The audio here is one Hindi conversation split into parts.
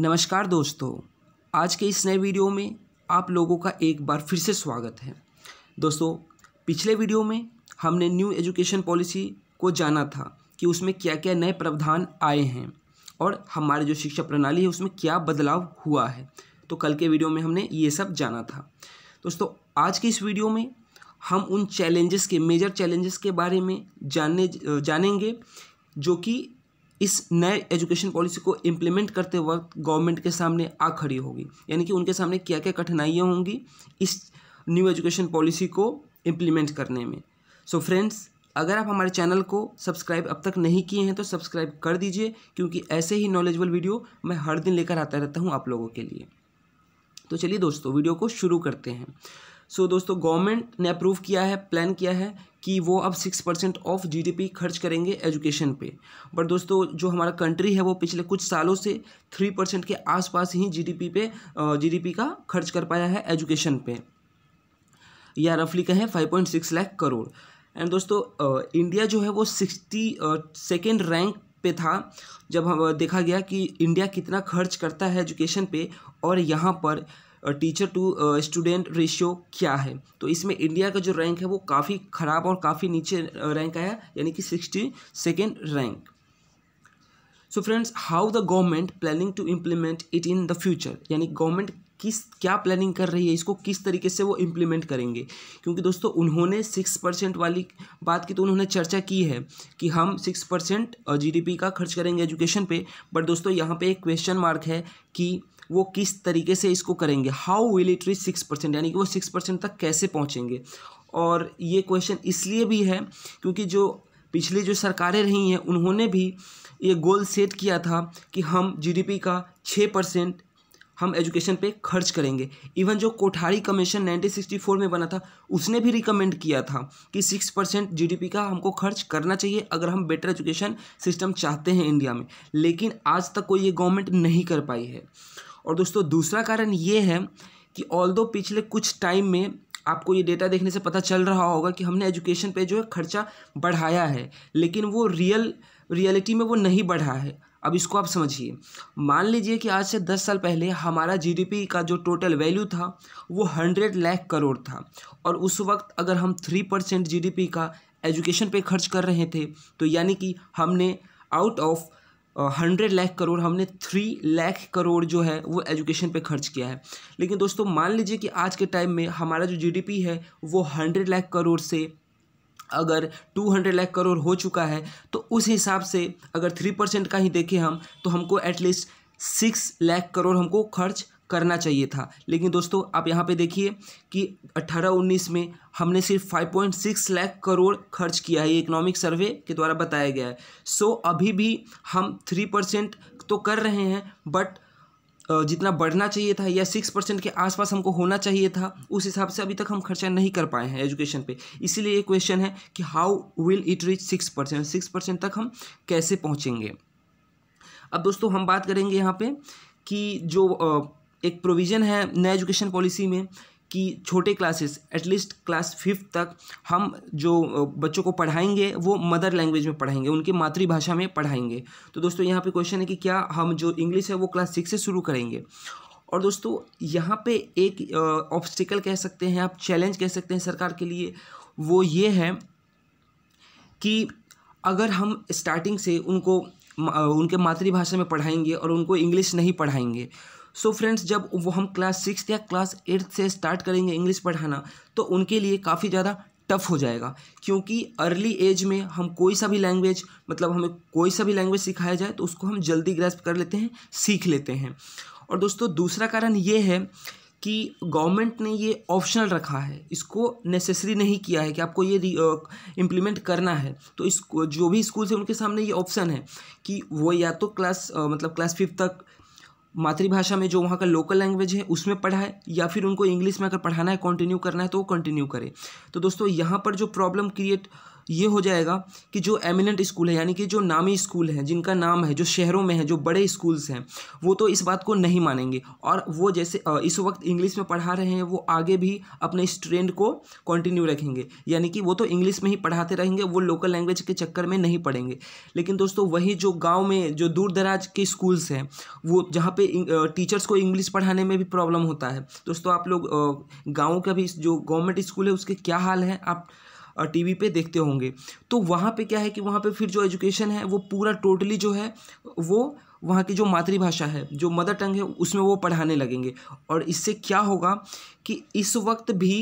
नमस्कार दोस्तों आज के इस नए वीडियो में आप लोगों का एक बार फिर से स्वागत है दोस्तों पिछले वीडियो में हमने न्यू एजुकेशन पॉलिसी को जाना था कि उसमें क्या क्या नए प्रावधान आए हैं और हमारे जो शिक्षा प्रणाली है उसमें क्या बदलाव हुआ है तो कल के वीडियो में हमने ये सब जाना था दोस्तों आज के इस वीडियो में हम उन चैलेंजेस के मेजर चैलेंजेस के बारे में जानने जानेंगे जो कि इस नए एजुकेशन पॉलिसी को इम्प्लीमेंट करते वक्त गवर्नमेंट के सामने आ खड़ी होगी यानी कि उनके सामने क्या क्या कठिनाइयाँ होंगी इस न्यू एजुकेशन पॉलिसी को इम्प्लीमेंट करने में सो so फ्रेंड्स अगर आप हमारे चैनल को सब्सक्राइब अब तक नहीं किए हैं तो सब्सक्राइब कर दीजिए क्योंकि ऐसे ही नॉलेजबल वीडियो मैं हर दिन लेकर आता रहता हूँ आप लोगों के लिए तो चलिए दोस्तों वीडियो को शुरू करते हैं सो so, दोस्तों गवर्नमेंट ने अप्रूव किया है प्लान किया है कि वो अब सिक्स परसेंट ऑफ जीडीपी खर्च करेंगे एजुकेशन पे बट दोस्तों जो हमारा कंट्री है वो पिछले कुछ सालों से थ्री परसेंट के आसपास ही जीडीपी पे जीडीपी का खर्च कर पाया है एजुकेशन पे या रफली कहें five point six lakh crore and दोस्तों इंडिया जो है वो सिक्सटी सेकेंड रैंक पे था जब हम देखा गया कि इंडिया कितना खर्च करता है एजुकेशन पे और यहाँ पर टीचर टू स्टूडेंट रेशियो क्या है तो इसमें इंडिया का जो रैंक है वो काफ़ी ख़राब और काफ़ी नीचे रैंक आया यानी कि sixty second rank so friends how the government planning to implement it in the future यानी गवर्नमेंट किस क्या प्लानिंग कर रही है इसको किस तरीके से वो इम्प्लीमेंट करेंगे क्योंकि दोस्तों उन्होंने सिक्स परसेंट वाली बात की तो उन्होंने चर्चा की है कि हम सिक्स परसेंट जी का खर्च करेंगे एजुकेशन पे बट दोस्तों यहाँ पे एक क्वेश्चन मार्क है कि वो किस तरीके से इसको करेंगे how will it reach six percent यानी कि वो सिक्स परसेंट तक कैसे पहुँचेंगे और ये क्वेश्चन इसलिए भी है क्योंकि जो पिछली जो सरकारें रही हैं उन्होंने भी ये गोल सेट किया था कि हम जीडीपी का छः परसेंट हम एजुकेशन पे खर्च करेंगे इवन जो कोठारी कमीशन 1964 में बना था उसने भी रिकमेंड किया था कि सिक्स परसेंट जी का हमको खर्च करना चाहिए अगर हम बेटर एजुकेशन सिस्टम चाहते हैं इंडिया में लेकिन आज तक कोई ये गवर्नमेंट नहीं कर पाई है और दोस्तों दूसरा कारण ये है कि ऑल पिछले कुछ टाइम में आपको ये डेटा देखने से पता चल रहा होगा कि हमने एजुकेशन पे जो है खर्चा बढ़ाया है लेकिन वो रियल रियलिटी में वो नहीं बढ़ा है अब इसको आप समझिए मान लीजिए कि आज से दस साल पहले हमारा जीडीपी का जो टोटल वैल्यू था वो हंड्रेड लाख करोड़ था और उस वक्त अगर हम थ्री परसेंट जी का एजुकेशन पे खर्च कर रहे थे तो यानी कि हमने out of hundred lakh crore हमने थ्री लाख करोड़ जो है वो एजुकेशन पे खर्च किया है लेकिन दोस्तों मान लीजिए कि आज के टाइम में हमारा जो जीडीपी है वो हंड्रेड लाख करोड़ से अगर 200 लाख करोड़ हो चुका है तो उस हिसाब से अगर थ्री परसेंट का ही देखें हम तो हमको एटलीस्ट सिक्स लाख करोड़ हमको खर्च करना चाहिए था लेकिन दोस्तों आप यहाँ पे देखिए कि 18-19 में हमने सिर्फ 5.6 लाख करोड़ खर्च किया है इकोनॉमिक सर्वे के द्वारा बताया गया है सो अभी भी हम थ्री परसेंट तो कर रहे हैं बट जितना बढ़ना चाहिए था या सिक्स परसेंट के आसपास हमको होना चाहिए था उस हिसाब से अभी तक हम खर्चा नहीं कर पाए हैं एजुकेशन पे इसीलिए ये क्वेश्चन है कि how will it reach six percent six percent तक हम कैसे पहुँचेंगे अब दोस्तों हम बात करेंगे यहाँ पे कि जो एक प्रोविज़न है नए एजुकेशन पॉलिसी में कि छोटे क्लासेस एटलीस्ट क्लास फिफ्थ तक हम जो बच्चों को पढ़ाएंगे वो मदर लैंग्वेज में पढ़ाएंगे उनकी मातृभाषा में पढ़ाएंगे तो दोस्तों यहाँ पे क्वेश्चन है कि क्या हम जो इंग्लिश है वो क्लास सिक्स से शुरू करेंगे और दोस्तों यहाँ पे एक ऑब्स्टिकल कह सकते हैं आप चैलेंज कह सकते हैं सरकार के लिए वो ये है कि अगर हम स्टार्टिंग से उनको उनके मातृभाषा में पढ़ाएंगे और उनको इंग्लिश नहीं पढ़ाएंगे सो so फ्रेंड्स जब वो हम क्लास सिक्स या क्लास एट्थ से स्टार्ट करेंगे इंग्लिश पढ़ाना तो उनके लिए काफ़ी ज़्यादा टफ हो जाएगा क्योंकि अर्ली एज में हम कोई सा भी लैंग्वेज मतलब हमें कोई सा भी लैंग्वेज सिखाया जाए तो उसको हम जल्दी ग्रेस्प कर लेते हैं सीख लेते हैं और दोस्तों दूसरा कारण ये है कि गवर्नमेंट ने ये ऑप्शनल रखा है इसको नेसेसरी नहीं किया है कि आपको ये इम्प्लीमेंट करना है तो इस जो भी स्कूल हैं उनके सामने ये ऑप्शन है कि वो या तो क्लास मतलब क्लास फिफ्थ तक मातृभाषा में जो वहाँ का लोकल लैंग्वेज है उसमें पढ़ाए या फिर उनको इंग्लिश में अगर पढ़ाना है कंटिन्यू करना है तो वो कंटिन्यू करें तो दोस्तों यहाँ पर जो प्रॉब्लम क्रिएट ये हो जाएगा कि जो एमिनेंट स्कूल है यानी कि जो नामी स्कूल हैं जिनका नाम है जो शहरों में है जो बड़े स्कूल्स हैं वो तो इस बात को नहीं मानेंगे और वो जैसे इस वक्त इंग्लिश में पढ़ा रहे हैं वो आगे भी अपने इस ट्रेंड को कंटिन्यू रखेंगे यानी कि वो तो इंग्लिश में ही पढ़ाते रहेंगे वो लोकल लैंग्वेज के चक्कर में नहीं पढ़ेंगे लेकिन दोस्तों वही जो गाँव में जो दूर दराज के स्कूल्स हैं वो जहाँ पे टीचर्स को इंग्लिश पढ़ाने में भी प्रॉब्लम होता है दोस्तों आप लोग गाँव का भी जो गवर्नमेंट स्कूल है उसके क्या हाल है आप टीवी पे देखते होंगे तो वहाँ पे क्या है कि वहाँ पे फिर जो एजुकेशन है वो पूरा टोटली जो है वो वहाँ की जो मातृभाषा है जो मदर टंग है उसमें वो पढ़ाने लगेंगे और इससे क्या होगा कि इस वक्त भी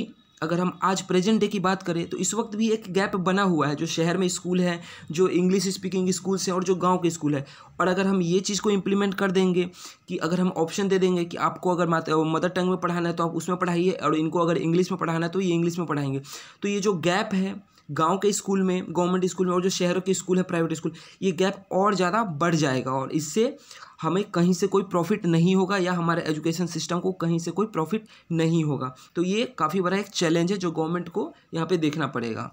अगर हम आज प्रेजेंट डे की बात करें तो इस वक्त भी एक गैप बना हुआ है जो शहर में स्कूल है जो इंग्लिश स्पीकिंग स्कूल्स हैं और जो गांव के स्कूल है और अगर हम ये चीज़ को इम्प्लीमेंट कर देंगे कि अगर हम ऑप्शन दे देंगे कि आपको अगर मदर टंग में पढ़ाना है तो आप उसमें पढ़ाइए और इनको अगर इंग्लिश में पढ़ाना है तो ये इंग्लिश में पढ़ाएंगे तो ये जो गैप है गांव के स्कूल में गवर्नमेंट स्कूल में और जो शहरों के स्कूल है प्राइवेट स्कूल ये गैप और ज़्यादा बढ़ जाएगा और इससे हमें कहीं से कोई प्रॉफिट नहीं होगा या हमारे एजुकेशन सिस्टम को कहीं से कोई प्रॉफिट नहीं होगा तो ये काफ़ी बड़ा एक चैलेंज है जो गवर्नमेंट को यहाँ पर देखना पड़ेगा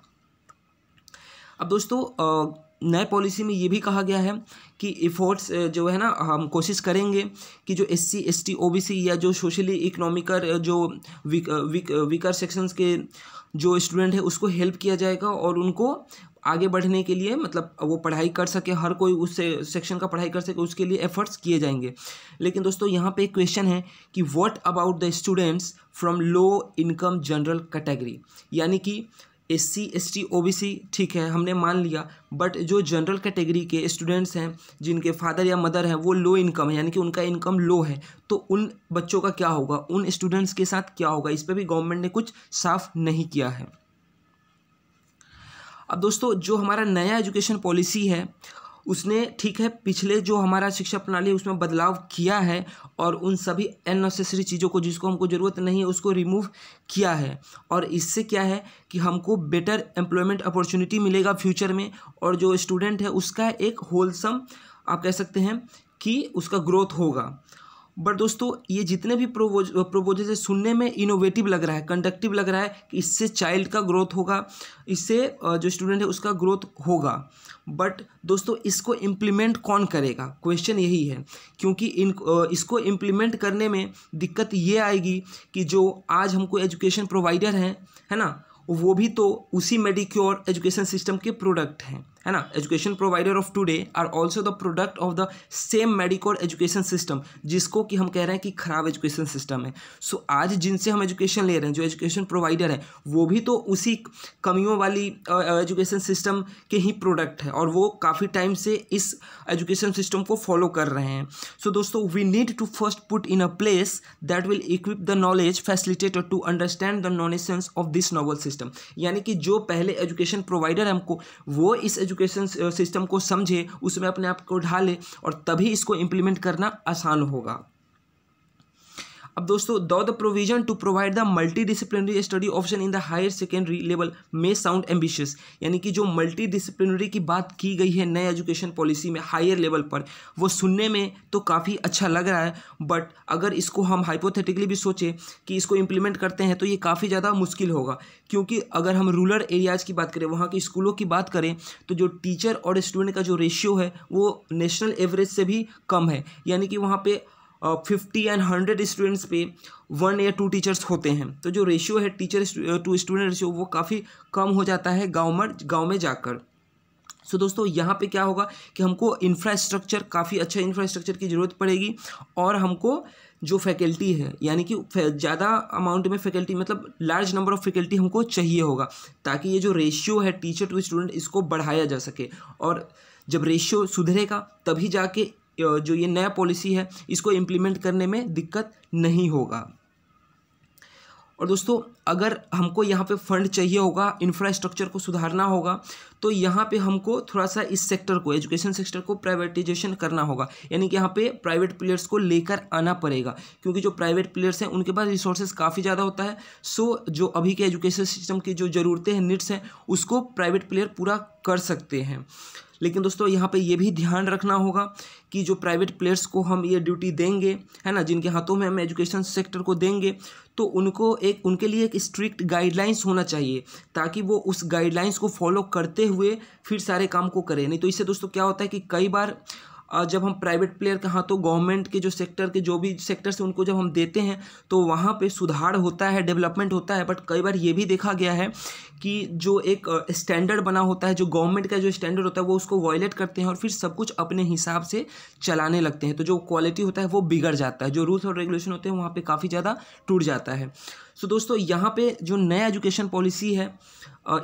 अब दोस्तों नए पॉलिसी में ये भी कहा गया है कि इफोर्ट्स जो है ना हम कोशिश करेंगे कि जो S C S T O B C या जो सोशली इकोनॉमिकर जो वीक वीकर सेक्शंस के जो स्टूडेंट है उसको हेल्प किया जाएगा और उनको आगे बढ़ने के लिए मतलब वो पढ़ाई कर सके हर कोई उस सेक्शन का पढ़ाई कर सके उसके लिए एफर्ट्स किए जाएंगे लेकिन दोस्तों यहाँ पे एक क्वेश्चन है कि what about the students from low income general category यानी कि S C S T O B C ठीक है हमने मान लिया बट जो जनरल कैटेगरी के स्टूडेंट्स हैं जिनके फादर या मदर हैं वो लो इनकम है यानी कि उनका इनकम लो है तो उन बच्चों का क्या होगा उन स्टूडेंट्स के साथ क्या होगा इस पर भी गवर्नमेंट ने कुछ साफ नहीं किया है अब दोस्तों जो हमारा नया एजुकेशन पॉलिसी है उसने ठीक है पिछले जो हमारा शिक्षा प्रणाली है उसमें बदलाव किया है और उन सभी अननेसेसरी चीज़ों को जिसको हमको ज़रूरत नहीं है उसको रिमूव किया है और इससे क्या है कि हमको बेटर एम्प्लॉयमेंट अपॉर्चुनिटी मिलेगा फ्यूचर में और जो स्टूडेंट है उसका एक होलसम आप कह सकते हैं कि उसका ग्रोथ होगा बट दोस्तों ये जितने भी प्रोपोज प्रोपोजेज है सुनने में इनोवेटिव लग रहा है कंडक्टिव लग रहा है कि इससे चाइल्ड का ग्रोथ होगा इससे जो स्टूडेंट है उसका ग्रोथ होगा बट दोस्तों इसको इम्प्लीमेंट कौन करेगा क्वेश्चन यही है क्योंकि इन इसको इम्प्लीमेंट करने में दिक्कत ये आएगी कि जो आज हमको एजुकेशन प्रोवाइडर हैं है ना वो भी तो उसी मेडिक्योर एजुकेशन सिस्टम के प्रोडक्ट हैं है ना education provider of today are also the product of the same mediocre education system जिसको कि हम कह रहे हैं कि खराब एजुकेशन सिस्टम है सो so, आज जिनसे हम एजुकेशन ले रहे हैं जो एजुकेशन प्रोवाइडर है वो भी तो उसी कमियों वाली एजुकेशन uh, सिस्टम के ही प्रोडक्ट है और वो काफ़ी टाइम से इस एजुकेशन सिस्टम को फॉलो कर रहे हैं सो so, दोस्तों we need to first put in a place that will equip the knowledge facilitator to understand the nonsense of this novel system system यानी कि जो पहले एजुकेशन प्रोवाइडर हमको वो इस एजुकेशन सिस्टम को समझे उसमें अपने आप को ढाले और तभी इसको इम्प्लीमेंट करना आसान होगा अब दोस्तों दो the provision to provide the multi disciplinary study option in the higher secondary level may sound ambitious यानी कि जो मल्टी डिसिप्लिनरी की बात की गई है नए एजुकेशन पॉलिसी में हायर लेवल पर वो सुनने में तो काफ़ी अच्छा लग रहा है बट अगर इसको हम हाइपोथेटिकली भी सोचें कि इसको इम्प्लीमेंट करते हैं तो ये काफ़ी ज़्यादा मुश्किल होगा क्योंकि अगर हम रूरल एरियाज़ की बात करें वहाँ के स्कूलों की बात करें तो जो टीचर और स्टूडेंट का जो रेशियो है वो नेशनल एवरेज से भी कम है यानी कि वहाँ पर फिफ्टी एंड हंड्रेड स्टूडेंट्स पे वन या टू टीचर्स होते हैं तो जो रेशियो है टीचर टू स्टूडेंट रेशियो वो काफ़ी कम हो जाता है गाँव में गाँव में जाकर सो so, दोस्तों यहाँ पे क्या होगा कि हमको इंफ्रास्ट्रक्चर काफ़ी अच्छा इंफ्रास्ट्रक्चर की ज़रूरत पड़ेगी और हमको जो फैकल्टी है यानी कि ज़्यादा अमाउंट में फैकल्टी मतलब लार्ज नंबर ऑफ फैकल्टी हमको चाहिए होगा ताकि ये जो रेशियो है टीचर टू स्टूडेंट इसको बढ़ाया जा सके और जब रेशियो सुधरेगा तभी जाके जो ये नया पॉलिसी है इसको इम्प्लीमेंट करने में दिक्कत नहीं होगा और दोस्तों अगर हमको यहाँ पे फंड चाहिए होगा इंफ्रास्ट्रक्चर को सुधारना होगा तो यहाँ पे हमको थोड़ा सा इस सेक्टर को एजुकेशन सेक्टर को प्राइवेटाइजेशन करना होगा यानी कि यहाँ पे प्राइवेट प्लेयर्स को लेकर आना पड़ेगा क्योंकि जो प्राइवेट प्लेयर्स हैं उनके पास रिसोर्सेज काफ़ी ज़्यादा होता है सो जो अभी के एजुकेशन सिस्टम की जो ज़रूरतें हैं नीड्स हैं उसको प्राइवेट प्लेयर पूरा कर सकते हैं लेकिन दोस्तों यहाँ पे ये भी ध्यान रखना होगा कि जो प्राइवेट प्लेयर्स को हम ये ड्यूटी देंगे है ना जिनके हाथों में हम एजुकेशन सेक्टर को देंगे तो उनको एक उनके लिए एक स्ट्रिक्ट गाइडलाइंस होना चाहिए ताकि वो उस गाइडलाइंस को फॉलो करते हुए फिर सारे काम को करें नहीं तो इससे दोस्तों क्या होता है कि कई बार जब हम प्राइवेट प्लेयर कहाँ तो गवर्नमेंट के जो सेक्टर के जो भी सेक्टर से उनको जब हम देते हैं तो वहाँ पे सुधार होता है डेवलपमेंट होता है बट कई बार ये भी देखा गया है कि जो एक स्टैंडर्ड बना होता है जो गवर्नमेंट का जो स्टैंडर्ड होता है वो उसको वॉयलेट करते हैं और फिर सब कुछ अपने हिसाब से चलाने लगते हैं तो जो क्वालिटी होता है वो बिगड़ जाता है जो रूल्स और रेगुलेशन होते हैं वहाँ पर काफ़ी ज़्यादा टूट जाता है सो so, दोस्तों यहाँ पे जो नया एजुकेशन पॉलिसी है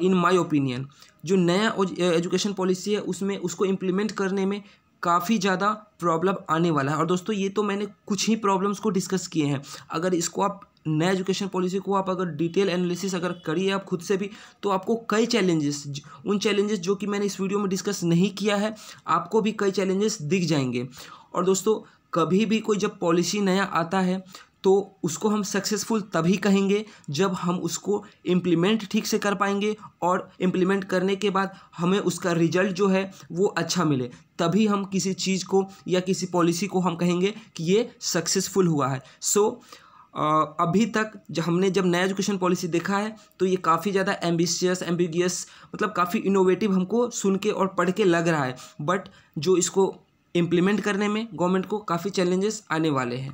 इन माय ओपिनियन जो नया एजुकेशन पॉलिसी है उसमें उसको इम्प्लीमेंट करने में काफ़ी ज़्यादा प्रॉब्लम आने वाला है और दोस्तों ये तो मैंने कुछ ही प्रॉब्लम्स को डिस्कस किए हैं अगर इसको आप नए एजुकेशन पॉलिसी को आप अगर डिटेल एनालिसिस अगर करिए आप खुद से भी तो आपको कई चैलेंजेस उन चैलेंजेस जो कि मैंने इस वीडियो में डिस्कस नहीं किया है आपको भी कई चैलेंजेस दिख जाएंगे और दोस्तों कभी भी कोई जब पॉलिसी नया आता है तो उसको हम सक्सेसफुल तभी कहेंगे जब हम उसको इम्प्लीमेंट ठीक से कर पाएंगे और इम्प्लीमेंट करने के बाद हमें उसका रिजल्ट जो है वो अच्छा मिले तभी हम किसी चीज़ को या किसी पॉलिसी को हम कहेंगे कि ये सक्सेसफुल हुआ है सो so, अभी तक जब हमने जब नया एजुकेशन पॉलिसी देखा है तो ये काफ़ी ज़्यादा एम्बिशियस एम्बिगियस मतलब काफ़ी इनोवेटिव हमको सुन के और पढ़ के लग रहा है बट जो इसको इम्प्लीमेंट करने में गवर्नमेंट को काफ़ी चैलेंजेस आने वाले हैं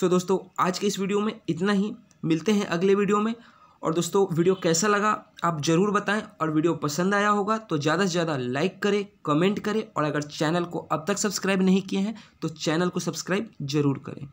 सो दोस्तों आज के इस वीडियो में इतना ही मिलते हैं अगले वीडियो में और दोस्तों वीडियो कैसा लगा आप ज़रूर बताएं और वीडियो पसंद आया होगा तो ज़्यादा से ज़्यादा लाइक करें कमेंट करें और अगर चैनल को अब तक सब्सक्राइब नहीं किए हैं तो चैनल को सब्सक्राइब ज़रूर करें